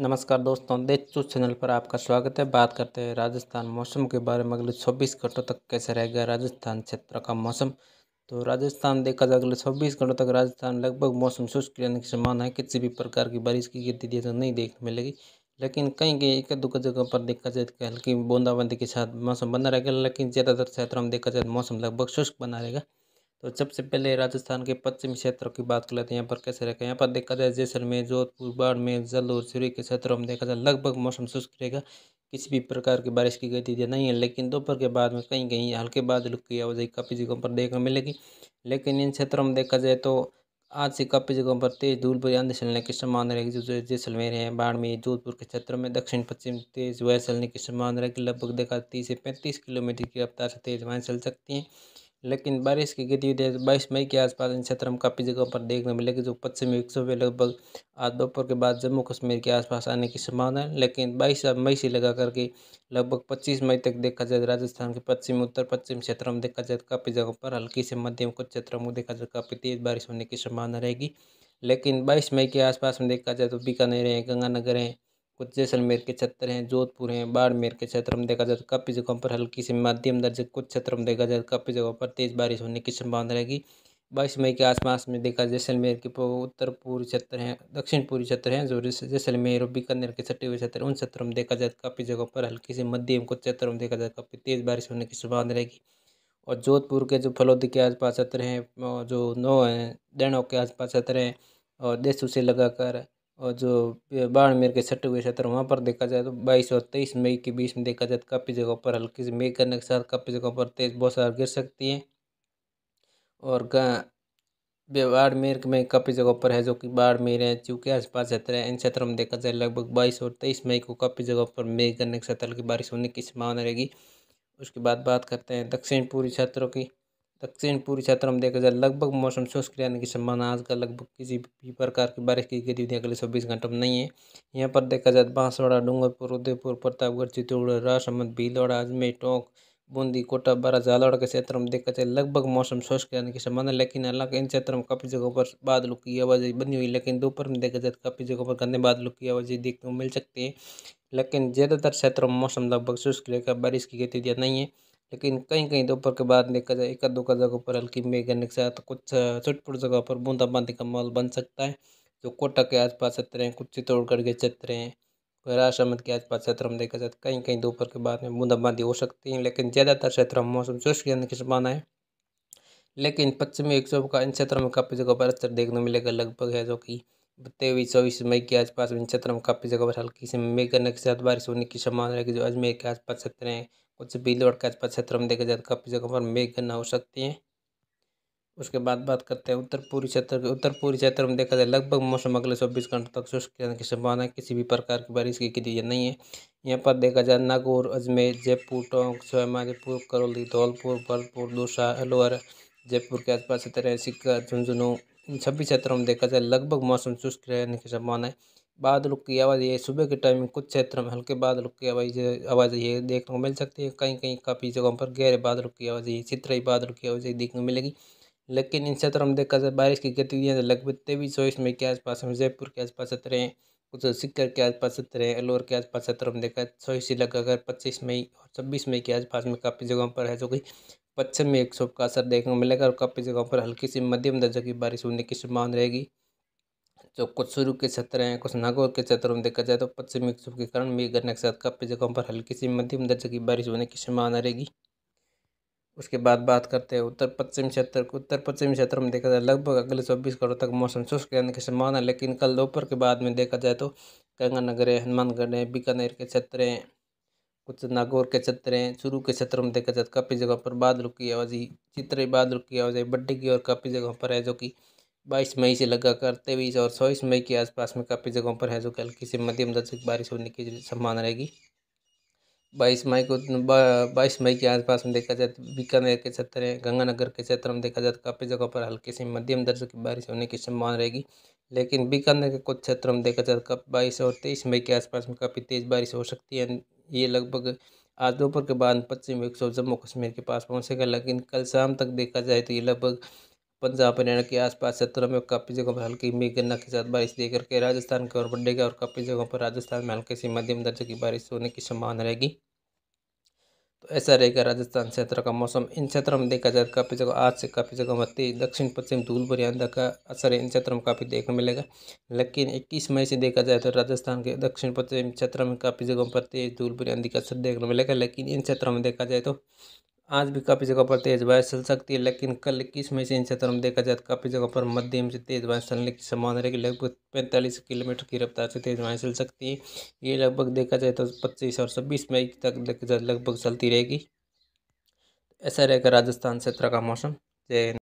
नमस्कार दोस्तों देश चूज चैनल पर आपका स्वागत है बात करते हैं राजस्थान मौसम के बारे में अगले 24 घंटों तक कैसे रहेगा राजस्थान क्षेत्र का मौसम तो राजस्थान देखा जाए अगले 24 घंटों तक राजस्थान लगभग मौसम शुष्क रहने की संभावना है किसी भी प्रकार की बारिश की दी तो नहीं देखने मिलेगी लेकिन कहीं कहीं एक दो जगह पर देखा जाए तो हल्की बूंदाबंदी के साथ मौसम बना रहेगा लेकिन ज़्यादातर क्षेत्रों में देखा जाए तो मौसम लगभग शुष्क बना रहेगा तो सबसे पहले राजस्थान के पश्चिमी क्षेत्रों की बात कर लेते हैं यहाँ पर कैसे रहेगा यहाँ पर देखा जाए जैसलमेर जोधपुर बाड़मेर जल और के क्षेत्रों में देखा जाए लगभग मौसम शुष्क रहेगा किसी भी प्रकार की बारिश की गतिविधियाँ तो नहीं है लेकिन दोपहर के बाद में कहीं कहीं हल्के बादल की आवाजाही काफ़ी जगहों पर देखने मिलेगी लेकिन इन क्षेत्रों में देखा जाए तो आज से काफ़ी जगहों पर तेज़ धूल भरी आंधी चलने की संभावना रहेगी जो जैसलमेर है बाड़मेर जोधपुर के क्षेत्रों में दक्षिण पश्चिम तेज़ वायु चलने की संभावना रहेगी लगभग देखा तीस से पैंतीस किलोमीटर की रफ्तार से तेज़ वहाँ चल सकती हैं लेकिन बारिश की गतिविधियाँ बाईस मई के आसपास इन क्षेत्रों में काफ़ी जगहों पर देखने मिलेगी जो पश्चिमी विक्षोभ है लगभग आज दोपहर के बाद जम्मू कश्मीर के आसपास आने की संभावना है लेकिन बाईस मई से लगा करके लगभग पच्चीस मई तक देखा जाए तो राजस्थान के पश्चिम उत्तर पश्चिम क्षेत्रों में देखा जाए तो काफ़ी जगहों पर हल्की से मध्यम कुछ क्षेत्रों में देखा जाए तो काफ़ी तेज़ बारिश होने की संभावना रहेगी लेकिन बाईस मई के आसपास में देखा जाए तो बीकानेर है गंगानगर है कुछ जैसलमेर के क्षेत्र हैं जोधपुर हैं बाड़मेर के क्षेत्र में देखा जाए तो काफ़ी जगहों पर हल्की से मध्यम दर्ज कुछ क्षेत्र में देखा जाए तो काफ़ी जगहों पर तेज़ बारिश होने की संभावना रहेगी बाईस मई के आसपास में देखा जैसलमेर के उत्तर पूर्वी क्षेत्र हैं दक्षिण पूर्वी क्षेत्र हैं जो जैसलमेर और बीकानेर के सटे हुए क्षेत्र उन क्षेत्रों में देखा जाए तो काफ़ी जगहों पर हल्की से मध्यम कुछ क्षेत्रों में देखा जाए तो काफ़ी तेज़ बारिश होने की संभावना रहेगी और जोधपुर के जो फलौदी के आसपास क्षेत्र हैं जो नौ हैं डेणों के आसपास क्षेत्र हैं और देसू से लगाकर और जो बाड़मेर के छठे हुए क्षेत्र वहाँ पर देखा जाए तो बाईस और तेईस मई के बीच में देखा जाए तो काफ़ी जगहों पर हल्की से मेघ करने के साथ काफ़ी जगहों पर तेज़ बौछार गिर सकती है और बाड़मेर में काफ़ी जगहों पर है जो कि बाड़मेर है चूँकि आसपास क्षेत्र है इन क्षेत्रों में देखा जाए लगभग बाईस और तेईस मई को काफ़ी जगहों पर मेघ करने के साथ हल्की बारिश होने की संभावना रहेगी उसके बाद बात करते हैं दक्षिण पूर्वी क्षेत्रों की दक्षिण पूर्वी क्षेत्र में देखा जाए लगभग मौसम शुष्क रहने की संभावना आजकल लगभग किसी भी प्रकार की बारिश की गतिविधियाँ अगले चौबीस घंटों में नहीं है यहाँ पर देखा जाए बांसवाड़ा डूंगरपुर उदयपुर प्रतापगढ़ चित्तौड़ राजसमंद भीलवाड़ा अजमेर टोंक बूंदी कोटा बारा झालावाड़ के क्षेत्र में देखा जाए लगभग मौसम शुष्क रहने की संभावना है लेकिन हालांकि इन क्षेत्रों में काफ़ी जगहों पर बादलों की आवाजाही बनी हुई लेकिन दोपहर में देखा जाए तो काफ़ी जगहों पर घने बादलों की आवाजाही देखने को मिल सकती है लेकिन ज़्यादातर क्षेत्रों में मौसम लगभग शुष्क रहेगा बारिश की गतिविधियाँ नहीं है लेकिन कहीं कहीं दोपहर के बाद देखा जाए एक दो का जगह पर हल्की मेघ करने के साथ कुछ छुटपुट जगह पर बूंदाबांदी का माहौल बन सकता है जो कोटा के आसपास क्षेत्र हैं कुछ चित्तौड़गढ़ के क्षेत्र हैं राष्ट्र मध्य के आसपास क्षेत्र में देखा जाए कहीं कहीं दोपहर के बाद में बूंदाबांदी हो सकती है लेकिन ज़्यादातर क्षेत्र में मौसम शुष्क रहने की संभावना है लेकिन पश्चिमी विक्षोभ का इन क्षेत्रों में काफ़ी जगह पर असर देखने मिलेगा लगभग है जो कि तेईस चौबीस मई के आसपास इन क्षेत्रों में काफ़ी जगह पर हल्की से मेघ करने के साथ बारिश होने की संभावना है कि जो अजमेर के आसपास क्षेत्र हैं कुछ बिल और के आसपास क्षेत्र में देखा जाए तो काफ़ी जगह पर मेघ हो सकती है उसके बाद बात करते हैं उत्तर पूर्वी क्षेत्र उत्तर पूर्वी क्षेत्र में देखा जाए लगभग मौसम अगले चौबीस घंटों तक शुष्क रहने की संभावना किसी भी प्रकार की बारिश की यह नहीं है यहाँ पर देखा जाए नागौर अजमेर जयपुर टोंक जयपुर करौली धौलपुर भरपुर दूसरा अलवर जयपुर के आसपास क्षेत्र है सिक्का झुंझुनू इन सभी क्षेत्रों में देखा जाए लगभग मौसम शुष्क रहने की संभावना है बादलों की आवाज़ ये सुबह के टाइम में कुछ क्षेत्रों में हल्के बादलों की आवाज़ आवाज़ ये देखने को मिल सकती है कहीं कहीं काफ़ी जगहों पर गहरे बादलों की आवाज़ ये चित्रई बादलों की आवाज़ देखने को मिलेगी लेकिन इन क्षेत्रों में देखा जाए बारिश की गतिविधियाँ तो लगभग तेईस चौबीस मई के आसपास हम जयपुर के आसपास सत्रह हैं कुछ सिक्कर के आसपास सत्रह हैं अलोर के आसपास सत्र में देखा चौबीस से लगाकर पच्चीस मई और छब्बीस मई के आसपास में काफ़ी जगहों पर है जो कि पश्चिम में एक विक्षोभ का असर देखने को मिलेगा और काफ़ी जगहों पर हल्की सी मध्यम दर्जे की बारिश होने की संभावना रहेगी जो कुछ सूर्य के क्षेत्र हैं कुछ नागौर के क्षेत्रों में देखा जाए तो पश्चिमी विक्षोभ के कारण मेघ गरने के साथ काफ़ी जगहों पर हल्की सी मध्यम दर्जे की बारिश होने की संभावना रहेगी उसके बाद बात करते हैं उत्तर पश्चिम क्षेत्र उत्तर पश्चिम क्षेत्र में देखा जाए लगभग अगले चौबीस घंटों तक मौसम शुष्क रहने की संभावना है लेकिन कल दोपहर के बाद में देखा जाए तो गंगानगर है हनुमानगढ़ है बीकानेर के क्षेत्र हैं कुछ नागौर के क्षेत्र हैं चूरू के क्षेत्रों में देखा जाए तो काफ़ी जगहों पर बादलों की आवाज़ी चित्रे बादलों की आवाज़ी बड्डे की और काफ़ी जगहों पर है जो कि बाईस मई से लगाकर तेईस और चौबीस मई के आसपास में काफ़ी जगहों पर है जो कि हल्की से मध्यम दर्ज बारिश होने की संभावना रहेगी बाईस मई को बाईस मई के आसपास में देखा जाए तो बीकानेर के क्षेत्र है गंगानगर के क्षेत्र में देखा जाए तो काफ़ी जगहों पर हल्के से मध्यम दर्ज की बारिश होने की संभावना रहेगी लेकिन बीकानेर के कुछ क्षेत्रों में देखा जाए तो बाईस और तेईस मई के आसपास में काफ़ी तेज़ बारिश हो सकती है ये लगभग आज दोपहर के बाद पश्चिम विक्षोभ जम्मू कश्मीर के पास पहुंचेगा लेकिन कल शाम तक देखा जाए तो ये लगभग पंजाब हरियाणा के आसपास क्षेत्रों में काफ़ी जगहों पर हल्की मेघ गन्ना के साथ बारिश देकर के राजस्थान की ओर बढ़ेगा और काफ़ी जगहों पर राजस्थान में हल्के से मध्यम दर्जे की बारिश होने की संभावना रहेगी तो ऐसा रहेगा राजस्थान क्षेत्र का मौसम इन क्षेत्रों में देखा जाए तो काफ़ी जगह आज से काफ़ी जगह पर तेज दक्षिण पश्चिम धूल भरी आंधा का असर इन क्षेत्रों में काफ़ी देखने मिलेगा लेकिन 21 मई से देखा जाए तो राजस्थान के दक्षिण पश्चिम क्षेत्र में काफ़ी जगहों पर तेज धूल भरी आंधी का असर देखने मिलेगा लेकिन इन क्षेत्रों में देखा जाए तो आज भी काफ़ी जगह पर तेज़ बारिश चल सकती है लेकिन कल इक्कीस मई से इन क्षेत्रों में देखा जाए तो काफ़ी जगह पर मध्यम से तेज़ बारिश चलने की संभावना रहेगी लगभग पैंतालीस किलोमीटर की रफ्तार से तेज़ बारिश चल सकती है ये लगभग देखा जाए तो पच्चीस और छब्बीस मई तक देखा जाए तो लगभग चलती रहेगी ऐसा रहेगा राजस्थान क्षेत्र का मौसम जय